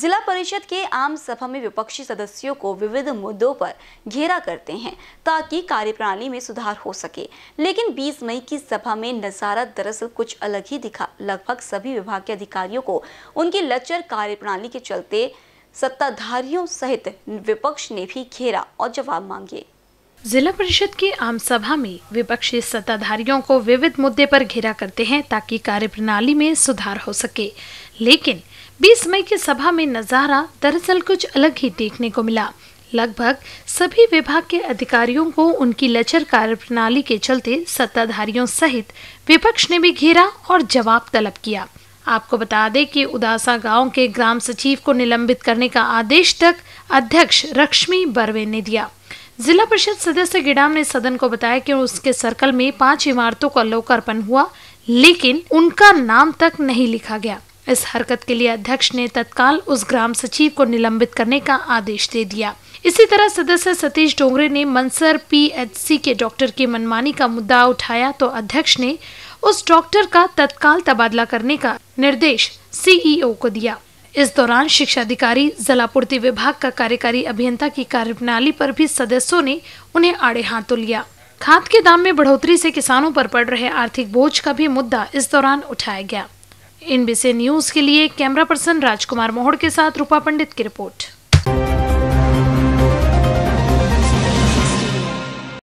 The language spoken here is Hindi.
जिला परिषद के आम सभा में विपक्षी सदस्यों को विविध मुद्दों पर घेरा करते हैं ताकि कार्यप्रणाली में सुधार हो सके लेकिन 20 मई की सभा में नजारा दरअसल कुछ अलग ही दिखा लगभग सभी विभाग के अधिकारियों को उनकी लचर कार्यप्रणाली के चलते सत्ताधारियों सहित विपक्ष ने भी घेरा और जवाब मांगे जिला परिषद की आम सभा में विपक्षी सत्ताधारियों को विविध मुद्दे पर घेरा करते हैं ताकि कार्यप्रणाली में सुधार हो सके लेकिन 20 मई की सभा में नज़ारा दरअसल कुछ अलग ही देखने को मिला लगभग सभी विभाग के अधिकारियों को उनकी लचर कार्यप्रणाली के चलते सत्ताधारियों सहित विपक्ष ने भी घेरा और जवाब तलब किया आपको बता दें कि उदासा गांव के ग्राम सचिव को निलंबित करने का आदेश तक अध्यक्ष रश्मि बर्वे ने दिया जिला परिषद सदस्य गिडाम ने सदन को बताया कि उसके सर्कल में पांच इमारतों का लोकार्पण हुआ लेकिन उनका नाम तक नहीं लिखा गया इस हरकत के लिए अध्यक्ष ने तत्काल उस ग्राम सचिव को निलंबित करने का आदेश दे दिया इसी तरह सदस्य सतीश डोंगरे ने मंसर पीएचसी के डॉक्टर की मनमानी का मुद्दा उठाया तो अध्यक्ष ने उस डॉक्टर का तत्काल तबादला करने का निर्देश सीईओ को दिया इस दौरान शिक्षा अधिकारी जिला पूर्ति विभाग का कार्यकारी अभियंता की कार्यप्रणाली पर भी सदस्यों ने उन्हें आड़े हाथों तो लिया खाद के दाम में बढ़ोतरी से किसानों पर पड़ रहे आर्थिक बोझ का भी मुद्दा इस दौरान उठाया गया इन न्यूज के लिए कैमरा पर्सन राजकुमार मोहड़ के साथ रूपा पंडित की रिपोर्ट